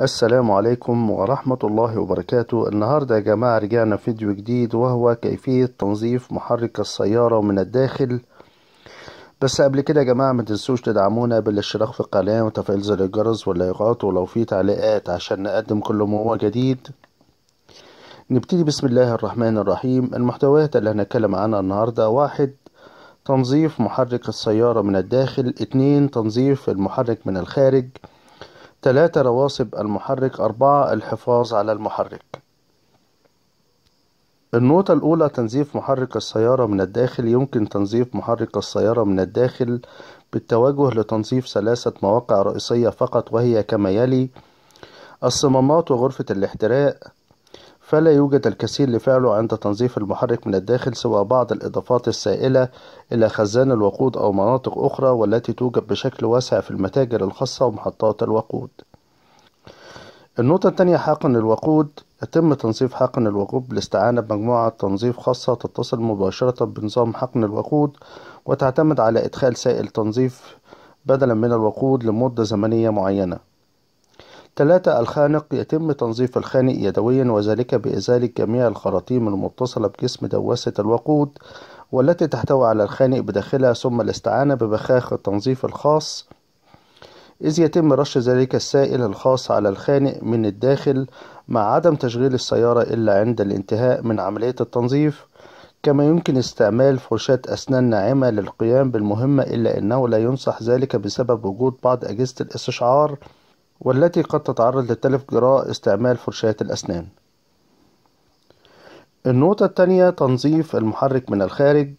السلام عليكم ورحمة الله وبركاته النهاردة يا جماعة رجعنا فيديو جديد وهو كيفية تنظيف محرك السيارة من الداخل بس قبل كده يا جماعة ما تنسوش تدعمونا بالاشتراك في القناة وتفعيل زر الجرس واللايكات ولو في تعليقات عشان نقدم كل ما هو جديد نبتدي بسم الله الرحمن الرحيم المحتويات اللي هنتكلم عنها النهاردة واحد تنظيف محرك السيارة من الداخل اتنين تنظيف المحرك من الخارج ثلاثة رواسب المحرك أربعة الحفاظ على المحرك النقطة الأولى تنظيف محرك السيارة من الداخل يمكن تنظيف محرك السيارة من الداخل بالتوجه لتنظيف ثلاثة مواقع رئيسية فقط وهي كما يلي الصمامات وغرفة الاحتراق فلا يوجد الكثير لفعله عند تنظيف المحرك من الداخل سوى بعض الإضافات السائلة إلى خزان الوقود أو مناطق أخرى والتي توجد بشكل واسع في المتاجر الخاصة ومحطات الوقود النقطة الثانية حقن الوقود يتم تنظيف حقن الوقود بالاستعانة بمجموعة تنظيف خاصة تتصل مباشرة بنظام حقن الوقود وتعتمد على إدخال سائل تنظيف بدلا من الوقود لمدة زمنية معينة ثلاثة الخانق يتم تنظيف الخانق يدويا وذلك بإزالة جميع الخراطيم المتصلة بجسم دواسة الوقود والتي تحتوي على الخانق بداخلها ثم الاستعانة ببخاخ التنظيف الخاص إذ يتم رش ذلك السائل الخاص على الخانق من الداخل مع عدم تشغيل السيارة إلا عند الانتهاء من عملية التنظيف كما يمكن استعمال فرشاة أسنان ناعمة للقيام بالمهمة إلا أنه لا ينصح ذلك بسبب وجود بعض أجهزة الاستشعار والتي قد تتعرض لتلف جراء استعمال فرشاة الأسنان النقطة الثانية تنظيف المحرك من الخارج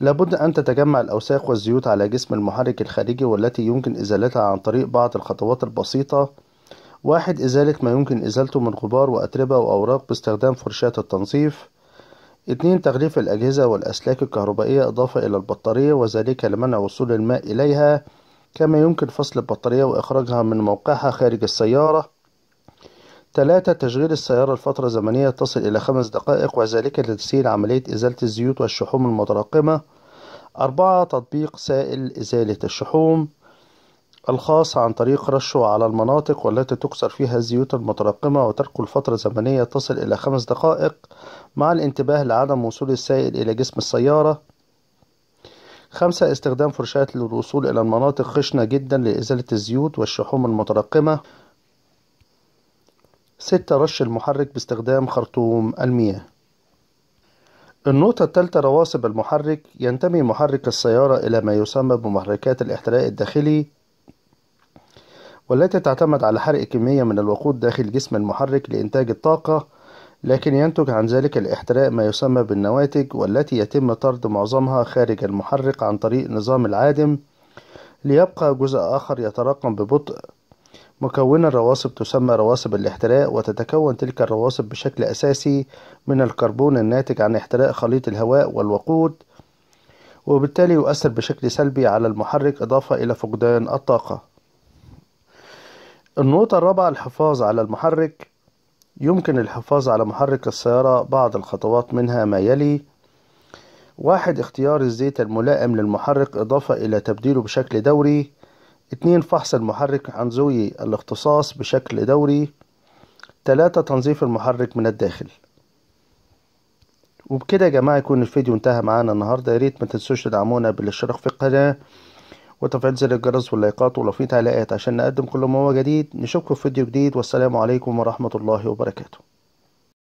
لابد أن تتجمع الأوساخ والزيوت على جسم المحرك الخارجي والتي يمكن إزالتها عن طريق بعض الخطوات البسيطة واحد إزالة ما يمكن إزالته من غبار وأتربة وأوراق باستخدام فرشاة التنظيف اثنين تغليف الأجهزة والأسلاك الكهربائية إضافة إلى البطارية وذلك لمنع وصول الماء إليها كما يمكن فصل البطارية وإخراجها من موقعها خارج السيارة ثلاثة تشغيل السيارة لفترة زمنية تصل إلى خمس دقائق وذلك لتسهيل عملية إزالة الزيوت والشحوم المتراكمة أربعة تطبيق سائل إزالة الشحوم الخاص عن طريق رشه على المناطق والتي تكسر فيها الزيوت المتراكمة وترك الفترة زمنية تصل إلى خمس دقائق مع الانتباه لعدم وصول السائل إلى جسم السيارة خمسة استخدام فرشاة للوصول إلى المناطق خشنة جدا لإزالة الزيوت والشحوم المتراكمة ستة رش المحرك باستخدام خرطوم المياه النقطة الثالثة رواسب المحرك ينتمي محرك السيارة إلى ما يسمى بمحركات الاحتراق الداخلي والتي تعتمد على حرق كمية من الوقود داخل جسم المحرك لإنتاج الطاقة لكن ينتج عن ذلك الاحتراق ما يسمى بالنواتج والتي يتم طرد معظمها خارج المحرك عن طريق نظام العادم ليبقى جزء آخر يتراكم ببطء مكونا رواسب تسمى رواسب الاحتراق وتتكون تلك الرواسب بشكل أساسي من الكربون الناتج عن احتراق خليط الهواء والوقود وبالتالي يؤثر بشكل سلبي على المحرك إضافة إلى فقدان الطاقة النقطة الرابعة الحفاظ على المحرك يمكن الحفاظ على محرك السيارة بعض الخطوات منها ما يلي واحد اختيار الزيت الملائم للمحرك إضافة إلى تبديله بشكل دوري اتنين فحص المحرك عن زوي الاختصاص بشكل دوري تلاتة تنظيف المحرك من الداخل وبكده يا جماعة يكون الفيديو انتهى معانا النهاردة ياريت ما تنسوش تدعمونا بالاشتراك في القناة وتفعيل زر الجرس واللايكات ولو في تعليقات عشان نقدم كل ما هو جديد نشوفكم في فيديو جديد والسلام عليكم ورحمة الله وبركاته